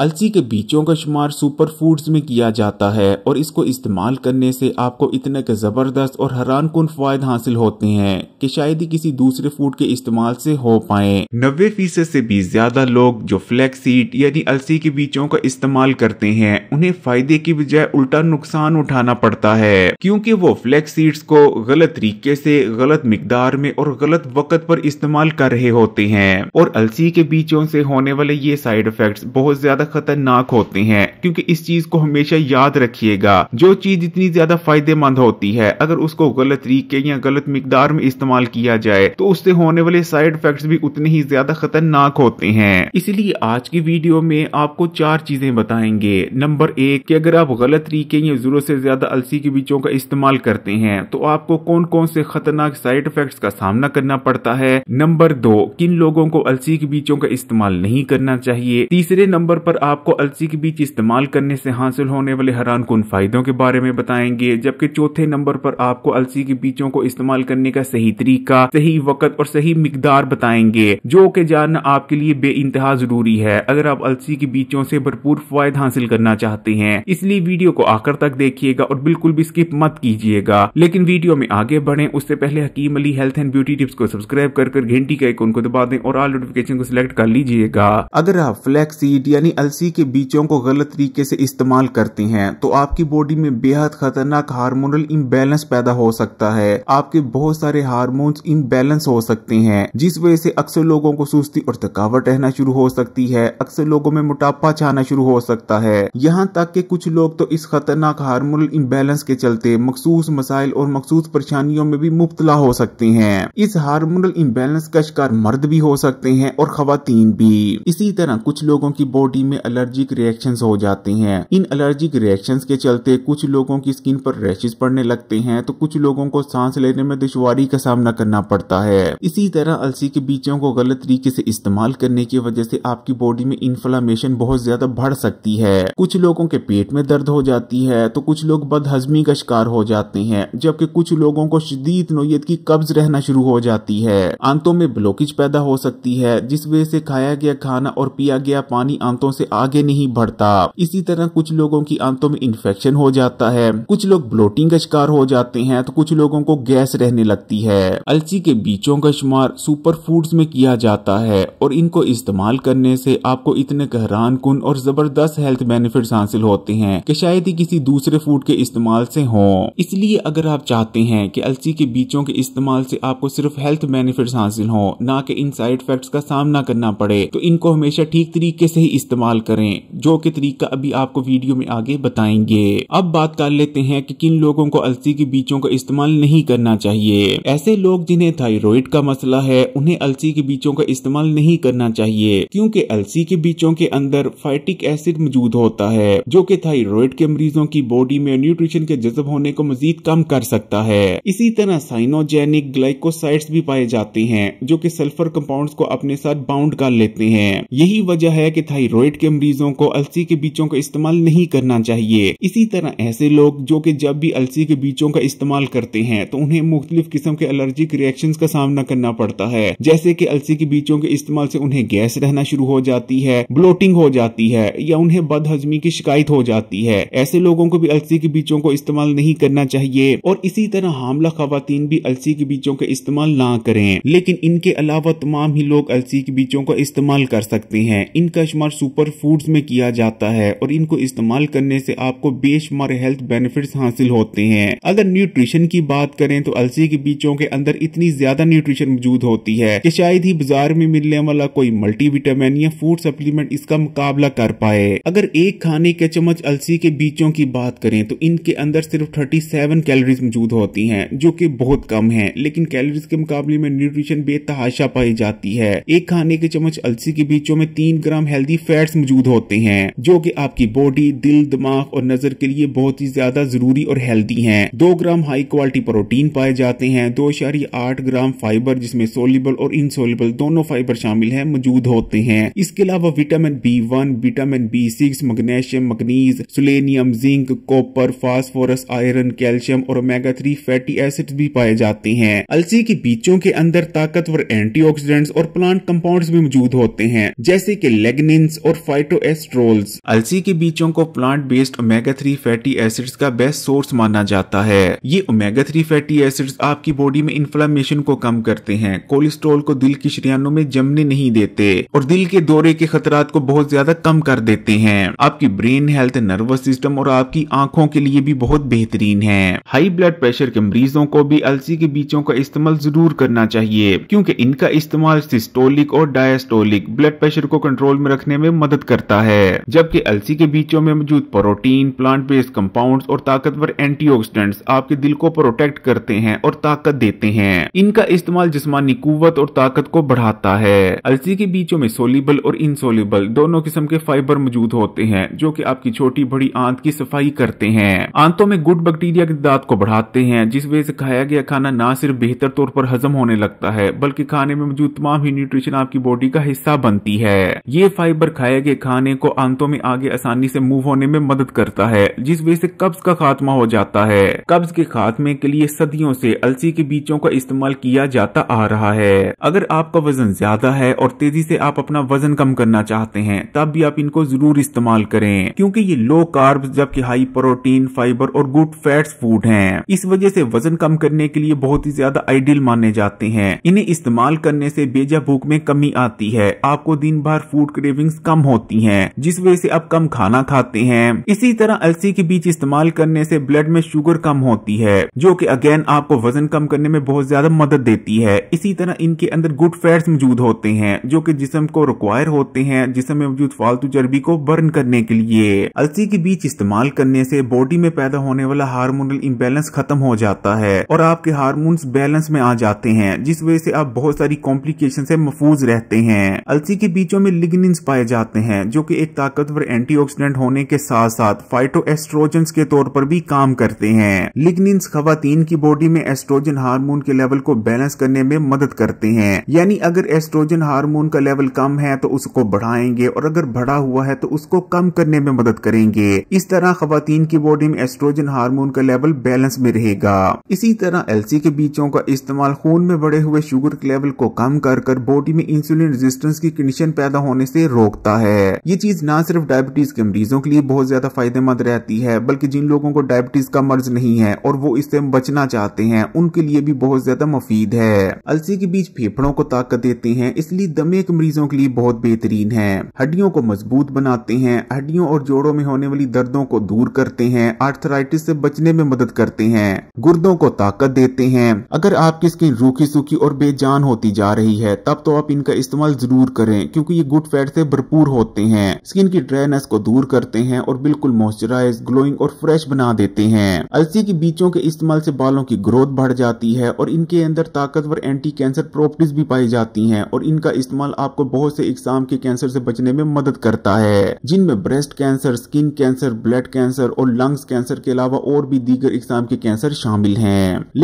अलसी के बीचों का शुमार सुपर फूड्स में किया जाता है और इसको इस्तेमाल करने से आपको इतने के ज़बरदस्त और हैरान कन फायदे हासिल होते हैं कि शायद ही किसी दूसरे फूड के इस्तेमाल से हो पाए नब्बे फीसद से भी ज्यादा लोग जो फ्लैक्स यानी अलसी के बीचों का इस्तेमाल करते हैं उन्हें फायदे की बजाय उल्टा नुकसान उठाना पड़ता है क्योंकि वो फ्लैक्स सीड्स को गलत तरीके से गलत मकदार में और गलत वक्त पर इस्तेमाल कर रहे होते हैं और अलसी के बीचों से होने वाले ये साइड इफेक्ट बहुत ज्यादा खतरनाक होते हैं क्योंकि इस चीज को हमेशा याद रखिएगा जो चीज इतनी ज्यादा फायदेमंद होती है अगर उसको गलत तरीके या गलत मिकदार में इस्तेमाल किया जाए तो उससे होने वाले साइड इफेक्ट भी उतने ही ज्यादा खतरनाक होते हैं इसलिए आज की वीडियो में आपको चार चीजें बताएंगे नंबर एक की अगर आप गलत तरीके या जरूरत से ज्यादा अलसी के बीचों का इस्तेमाल करते हैं तो आपको कौन कौन से खतरनाक साइड इफेक्ट का सामना करना पड़ता है नंबर दो किन लोगों को अलसी के बीचों का इस्तेमाल नहीं करना चाहिए तीसरे नंबर पर पर आपको अलसी के बीज इस्तेमाल करने से हासिल होने वाले हैरान कन फ़ायदों के बारे में बताएंगे जबकि चौथे नंबर पर आपको अलसी के बीजों को इस्तेमाल करने का सही तरीका सही वक्त और सही मकदार बताएंगे जो के जानना आपके लिए बे इंतहा जरूरी है अगर आप अलसी के बीचों से भरपूर फायदा हासिल करना चाहते हैं इसलिए वीडियो को आकर तक देखिएगा और बिल्कुल भी स्किप मत कीजिएगा लेकिन वीडियो में आगे बढ़े उससे पहले Hakeem Ali health and beauty tips को सब्सक्राइब कर घंटी का एक उनको दबा दें और ऑल नोटिफिकेशन को सिलेक्ट कर लीजिएगा अगर आप फ्लैक्स यानी एलसी के बीचों को गलत तरीके से इस्तेमाल करते हैं तो आपकी बॉडी में बेहद खतरनाक हार्मोनल इम्बेलेंस पैदा हो सकता है आपके बहुत सारे हारमोन इम्बेलेंस हो सकते हैं जिस वजह से अक्सर लोगों को सुस्ती और थकावट रहना शुरू हो सकती है अक्सर लोगों में मोटापा छाना शुरू हो सकता है यहाँ तक के कुछ लोग तो इस खतरनाक हार्मोनल इम्बेलेंस के चलते मखसूस मसाइल और मखसूस परेशानियों में भी मुबतला हो सकते हैं इस हार्मोनल इम्बेलेंस का शिकार मर्द भी हो सकते हैं और खातन भी इसी तरह कुछ लोगों की बॉडी में में एलर्जिक रिएक्शन हो जाते हैं इन एलर्जिक रिएक्शन के चलते कुछ लोगों की स्किन पर रैशेज पड़ने लगते हैं तो कुछ लोगों को सांस लेने में दुश्वारी का सामना करना पड़ता है इसी तरह अलसी के बीजों को गलत तरीके से इस्तेमाल करने की वजह से आपकी बॉडी में इन्फ्लामेशन बहुत ज्यादा बढ़ सकती है कुछ लोगों के पेट में दर्द हो जाती है तो कुछ लोग बदहजमी का शिकार हो जाते हैं जबकि कुछ लोगों को शदीद नोयत की कब्ज रहना शुरू हो जाती है आंतों में ब्लॉकेज पैदा हो सकती है जिस वजह से खाया गया खाना और पिया गया पानी आंतों से से आगे नहीं बढ़ता इसी तरह कुछ लोगों की आंतों में इन्फेक्शन हो जाता है कुछ लोग ब्लोटिंग का शिकार हो जाते हैं तो कुछ लोगों को गैस रहने लगती है अलसी के बीचों का शुमार सुपर फूड्स में किया जाता है और इनको इस्तेमाल करने से आपको इतने गहरान कुन और जबरदस्त हेल्थ बेनिफिट हासिल होते हैं कि शायद ही किसी दूसरे फूड के इस्तेमाल से हो इसलिए अगर आप चाहते हैं कि अलसी के बीचों के इस्तेमाल से आपको सिर्फ हेल्थ बेनिफिट हासिल हो ना कि इन साइड इफेक्ट्स का सामना करना पड़े तो इनको हमेशा ठीक तरीके से ही इस्तेमाल इस्तेमाल करें जो कि तरीका अभी आपको वीडियो में आगे बताएंगे अब बात कर लेते हैं कि किन लोगों को अलसी के बीजों का इस्तेमाल नहीं करना चाहिए ऐसे लोग जिन्हें थायराइड का मसला है उन्हें अलसी के बीजों का इस्तेमाल नहीं करना चाहिए क्योंकि अलसी के बीजों के अंदर फाइटिक एसिड मौजूद होता है जो कि थायराइड के मरीजों की बॉडी में न्यूट्रिशन के जज्ब होने को मजीद कम कर सकता है इसी तरह साइनोजेनिक ग्लाइकोसाइड्स भी पाए जाते हैं जो कि सल्फर कंपाउंड्स को अपने साथ बाउंड कर लेते हैं यही वजह है कि थायराइड पेट के मरीजों को अलसी के बीचों का इस्तेमाल नहीं करना चाहिए इसी तरह ऐसे लोग जो कि जब भी अलसी के बीचों का इस्तेमाल करते हैं तो उन्हें मुख्तलिफ किस्म के एलर्जिक रिएक्शन का सामना करना पड़ता है जैसे की अलसी के बीचों के इस्तेमाल से उन्हें गैस रहना शुरू हो जाती है ब्लोटिंग हो जाती है या उन्हें बदहजमी की शिकायत हो जाती है ऐसे लोगों को भी अलसी के बीचों को इस्तेमाल नहीं करना चाहिए और इसी तरह हामला खातन भी अलसी के बीचों का इस्तेमाल ना करें लेकिन इनके अलावा तमाम ही लोग अलसी के बीचों का इस्तेमाल कर सकते हैं इनका शुमार सुपर सुपर फूड्स में किया जाता है और इनको इस्तेमाल करने से आपको बेशुमार हेल्थ बेनिफिट्स हासिल होते हैं अगर न्यूट्रिशन की बात करें तो अलसी के बीजों के अंदर इतनी ज्यादा न्यूट्रिशन मौजूद होती है कि शायद ही बाजार में मिलने वाला कोई मल्टीविटामिन या फूड सप्लीमेंट इसका मुकाबला कर पाए अगर एक खाने के चम्मच अलसी के बीजों की बात करें तो इनके अंदर सिर्फ थर्टी सेवन कैलोरीज मौजूद होती है जो की बहुत कम है लेकिन कैलोरीज के मुकाबले में न्यूट्रिशन बेतहाशा पाई जाती है एक खाने के चम्मच अलसी के बीजों में तीन ग्राम हेल्दी फैट्स मौजूद होते हैं जो कि आपकी बॉडी दिल दिमाग और नजर के लिए बहुत ही ज्यादा जरूरी और हेल्दी हैं दो ग्राम हाई क्वालिटी प्रोटीन पाए जाते हैं दो शारी आठ ग्राम फाइबर जिसमें सोलिबल और इनसोलिबल दोनों फाइबर शामिल है मौजूद होते हैं इसके अलावा vitamin B one vitamin B six magnesium manganese selenium zinc copper phosphorus iron calcium और मेगा थ्री फैटी एसिड भी पाए जाते हैं अलसी के बीचों के अंदर ताकतवर एंटीऑक्सीडेंट्स और प्लांट कंपाउंड्स भी मौजूद होते हैं जैसे कि लेगनिन्स और फाइटोएस्ट्रोल्स अलसी के बीचों को plant based omega three fatty acids का बेस्ट सोर्स माना जाता है ये ओमेगा थ्री फैटी एसिड्स आपकी बॉडी में इन्फ्लामेशन को कम करते हैं कोलेस्ट्रोल को दिल की श्रियानों में जमने नहीं देते और दिल के दौरे के खतरा को बहुत ज्यादा कम कर देते हैं आपकी ब्रेन हेल्थ नर्वस सिस्टम और आपकी आंखों के लिए भी बहुत बेहतरीन है हाई ब्लड प्रेशर के मरीजों को भी अलसी के बीचों का इस्तेमाल जरूर करना चाहिए क्योंकि इनका इस्तेमाल सिस्टोलिक और डायस्टोलिक ब्लड प्रेशर को कंट्रोल में रखने में मदद मदद करता है जबकि अलसी के बीचों में मौजूद प्रोटीन प्लांट बेस्ड कंपाउंड और ताकतवर एंटीऑक्सीडेंट्स आपके दिल को प्रोटेक्ट करते हैं और ताकत देते हैं इनका इस्तेमाल जिसमानी कुत और ताकत को बढ़ाता है अलसी के बीचों में सोलिबल और इनसोलिबल दोनों किस्म के फाइबर मौजूद होते हैं जो की आपकी छोटी बड़ी आंत की सफाई करते हैं आंतों में गुड बैक्टीरिया की दात को बढ़ाते हैं जिस वजह से खाया गया खाना न सिर्फ बेहतर तौर पर हजम होने लगता है बल्कि खाने में मौजूद तमाम ही न्यूट्रिशन आपकी बॉडी का हिस्सा बनती है ये फाइबर खाया के खाने को आंतों में आगे आसानी से मूव होने में मदद करता है जिस वजह से कब्ज का खात्मा हो जाता है कब्ज के खात्मे के लिए सदियों से अलसी के बीजों का इस्तेमाल किया जाता आ रहा है अगर आपका वजन ज्यादा है और तेजी से आप अपना वजन कम करना चाहते हैं तब भी आप इनको जरूर इस्तेमाल करें क्योंकि ये लो कार्ब जबकि हाई प्रोटीन फाइबर और गुड फैट्स फूड हैं इस वजह से वजन कम करने के लिए बहुत ही ज्यादा आइडियल माने जाते हैं इन्हें इस्तेमाल करने से बेजा भूख में कमी आती है आपको दिन भर फूड क्रेविंग्स कम हो होती हैं जिस वजह से आप कम खाना खाते हैं इसी तरह अलसी के बीज इस्तेमाल करने से ब्लड में शुगर कम होती है जो कि अगेन आपको वजन कम करने में बहुत ज्यादा मदद देती है इसी तरह इनके अंदर गुड फैट्स मौजूद होते हैं जो कि जिसम को रिक्वायर होते हैं जिसम में मौजूद फालतू चर्बी को बर्न करने के लिए अलसी के बीज इस्तेमाल करने से बॉडी में पैदा होने वाला हार्मोनल इम्बेलेंस खत्म हो जाता है और आपके हारमोन बैलेंस में आ जाते हैं जिस वजह से आप बहुत सारी कॉम्प्लिकेशन से महफूज रहते हैं अलसी के बीचों में लिग्निन पाए जाते करते हैं जो कि एक ताकतवर एंटीऑक्सीडेंट होने के साथ साथ फाइटो एस्ट्रोजन के तौर पर भी काम करते हैं लिग्निन खातन की बॉडी में एस्ट्रोजन हार्मोन के लेवल को बैलेंस करने में मदद करते हैं यानी अगर एस्ट्रोजन हार्मोन का लेवल कम है तो उसको बढ़ाएंगे और अगर बढ़ा हुआ है तो उसको कम करने में मदद करेंगे इस तरह खातन की बॉडी में एस्ट्रोजन हार्मोन का लेवल बैलेंस में रहेगा इसी तरह एलसी के बीचों का इस्तेमाल खून में बढ़े हुए शुगर के लेवल को कम कर बॉडी में इंसुलिन रेजिस्टेंस की कंडीशन पैदा होने से रोकता है है ये चीज ना सिर्फ डायबिटीज के मरीजों के लिए बहुत ज्यादा फायदेमंद रहती है बल्कि जिन लोगों को डायबिटीज का मर्ज नहीं है और वो इससे बचना चाहते हैं उनके लिए भी बहुत ज्यादा मुफीद है अलसी के बीज फेफड़ों को ताकत देते हैं इसलिए दमे के मरीजों के लिए बहुत बेहतरीन है हड्डियों को मजबूत बनाते हैं हड्डियों और जोड़ों में होने वाली दर्दों को दूर करते हैं आर्थराइटिस से बचने में मदद करते हैं गुर्दों को ताकत देते हैं अगर आपकी स्किन रूखी सूखी और बेजान होती जा रही है तब तो आप इनका इस्तेमाल जरूर करें क्योंकि ये गुड फैट से भरपूर होते हैं स्किन की ड्राइनेस को दूर करते हैं और बिल्कुल मॉइस्चराइज ग्लोइंग और फ्रेश बना देते हैं अलसी के बीचों के इस्तेमाल से बालों की ग्रोथ बढ़ जाती है और इनके अंदर ताकतवर एंटी कैंसर प्रॉपर्टीज भी पाई जाती हैं और इनका इस्तेमाल आपको बहुत से इकसाम के कैंसर से बचने में मदद करता है जिनमें breast cancer skin cancer blood cancer और लंग्स कैंसर के अलावा और भी दीगर इकसाम के कैंसर शामिल है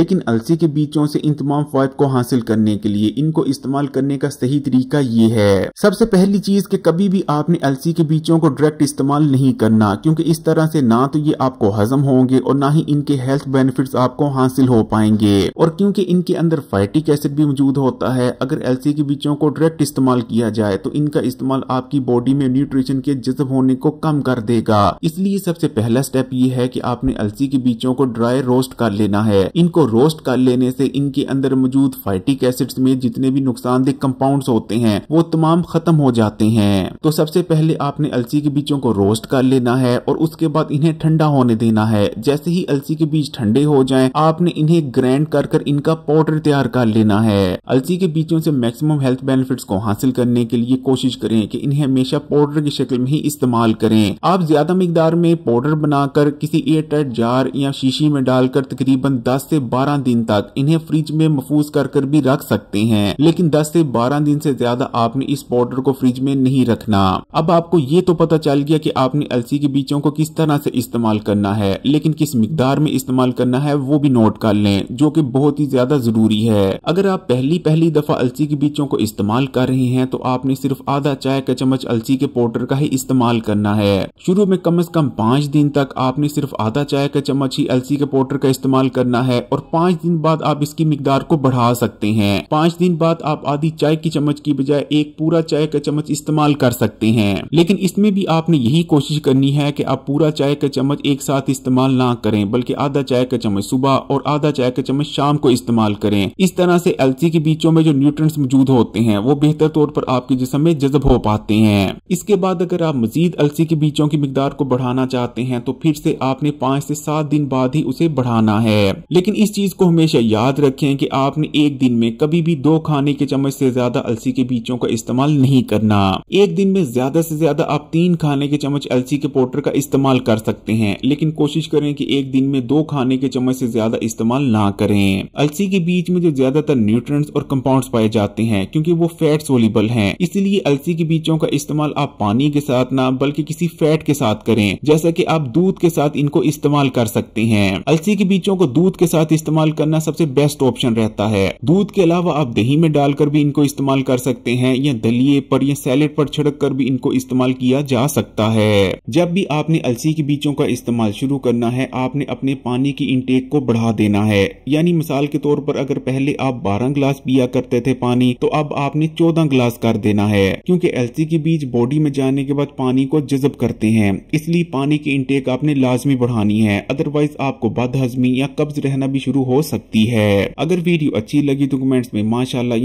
लेकिन अलसी के बीचों से इन तमाम फायद को हासिल करने के लिए इनको इस्तेमाल करने का सही तरीका ये है सबसे पहली चीज के कभी भी भी आपने अलसी के बीजों को डायरेक्ट इस्तेमाल नहीं करना क्योंकि इस तरह से ना तो ये आपको हजम होंगे और ना ही इनके हेल्थ बेनिफिट्स आपको हासिल हो पाएंगे और क्योंकि इनके अंदर फाइटिक एसिड भी मौजूद होता है अगर एलसी के बीजों को डायरेक्ट इस्तेमाल किया जाए तो इनका इस्तेमाल आपकी बॉडी में न्यूट्रिशन के जज्ब होने को कम कर देगा इसलिए सबसे पहला स्टेप ये है की आपने अलसी के बीजों को ड्राई रोस्ट कर लेना है इनको रोस्ट कर लेने से इनके अंदर मौजूद फाइटिक एसिड में जितने भी नुकसानदेह कंपाउंड होते हैं वो तमाम खत्म हो जाते हैं तो सबसे पहले आपने अलसी के बीजों को रोस्ट कर लेना है और उसके बाद इन्हें ठंडा होने देना है जैसे ही अलसी के बीज ठंडे हो जाएं आपने इन्हें ग्रैंड कर कर इनका पाउडर तैयार कर लेना है अलसी के बीजों से मैक्सिमम हेल्थ बेनिफिट्स को हासिल करने के लिए कोशिश करें कि इन्हें हमेशा पाउडर की शक्ल में ही इस्तेमाल करें आप ज्यादा मकदार में पाउडर बनाकर किसी एयर टाइट जार या शीशी में डालकर तकरीबन दस से बारह दिन तक इन्हें फ्रिज में महफूज कर कर भी रख सकते हैं लेकिन दस से बारह दिन से ज्यादा आपने इस पाउडर को फ्रिज में नहीं रखना करना हाँ, अब आपको ये तो पता चल गया कि आपने अलसी के बीजों को किस तरह से इस्तेमाल करना है लेकिन किस मिकदार में इस्तेमाल करना है वो भी नोट कर लें जो कि बहुत ही ज्यादा जरूरी है अगर आप पहली पहली दफा अलसी के बीजों को इस्तेमाल कर रहे हैं तो आपने सिर्फ आधा चाय का चम्मच अलसी के पाउडर का ही इस्तेमाल करना है शुरू में कम अज कम पाँच दिन तक आपने सिर्फ आधा चाय का चम्मच ही अलसी के पाउडर का इस्तेमाल करना है और पाँच दिन बाद आप इसकी मिकदार को बढ़ा सकते हैं पाँच दिन बाद आप आधी चाय की चम्मच की बजाय एक पूरा चाय का चम्मच इस्तेमाल कर सकते सकते हैं लेकिन इसमें भी आपने यही कोशिश करनी है कि आप पूरा चाय का चम्मच एक साथ इस्तेमाल ना करें बल्कि आधा चाय का चम्मच सुबह और आधा चाय का चम्मच शाम को इस्तेमाल करें इस तरह से एलसी के बीचों में जो न्यूट्रंट्स मौजूद होते हैं वो बेहतर तौर पर आपके जिसम में जजब हो पाते हैं इसके बाद अगर आप मजीद अलसी के बीचों की मकदार को बढ़ाना चाहते हैं तो फिर से आपने पाँच से सात दिन बाद ही उसे बढ़ाना है लेकिन इस चीज को हमेशा याद रखें कि आपने एक दिन में कभी भी दो खाने के चम्मच से ज्यादा अलसी के बीचों का इस्तेमाल नहीं करना एक दिन में में ज़्यादा से ज़्यादा आप तीन खाने के चम्मच अलसी के पाउडर का इस्तेमाल कर सकते हैं लेकिन कोशिश करें कि एक दिन में दो खाने के चम्मच से ज़्यादा इस्तेमाल ना करें अलसी के बीज में जो ज़्यादातर न्यूट्रंट और कंपाउंड्स पाए जाते हैं क्योंकि वो फैट सोलिबल है इसलिए अलसी के बीजों का इस्तेमाल आप पानी के साथ ना बल्कि किसी फैट के साथ करें जैसा की आप दूध के साथ इनको इस्तेमाल कर सकते हैं अलसी के बीजों को दूध के साथ इस्तेमाल करना सबसे बेस्ट ऑप्शन रहता है दूध के अलावा आप दही में डालकर भी इनको इस्तेमाल कर सकते हैं या दलिए पर या सैलेड पर छिड़क कर भी इनको इस्तेमाल किया जा सकता है जब भी आपने अलसी के बीजों का इस्तेमाल शुरू करना है आपने अपने पानी की इंटेक को बढ़ा देना है यानी मिसाल के तौर पर अगर पहले आप बारह ग्लास पिया करते थे पानी तो अब आपने चौदह ग्लास कर देना है क्योंकि एलसी के बीज बॉडी में जाने के बाद पानी को जजब करते हैं इसलिए पानी की इनटेक आपने लाजमी बढ़ानी है अदरवाइज आपको बद हजमी या कब्ज रहना भी शुरू हो सकती है अगर वीडियो अच्छी लगी तो कमेंट्स में माशाला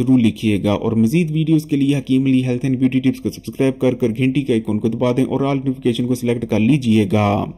जरूर लिखिएगा और मजीद वीडियो के लिए Hakeem Ali health and beauty tips को सब्सक्राइब कर कर घंटी के आइकॉन को दबा दें और ऑल नोटिफिकेशन को सिलेक्ट कर लीजिएगा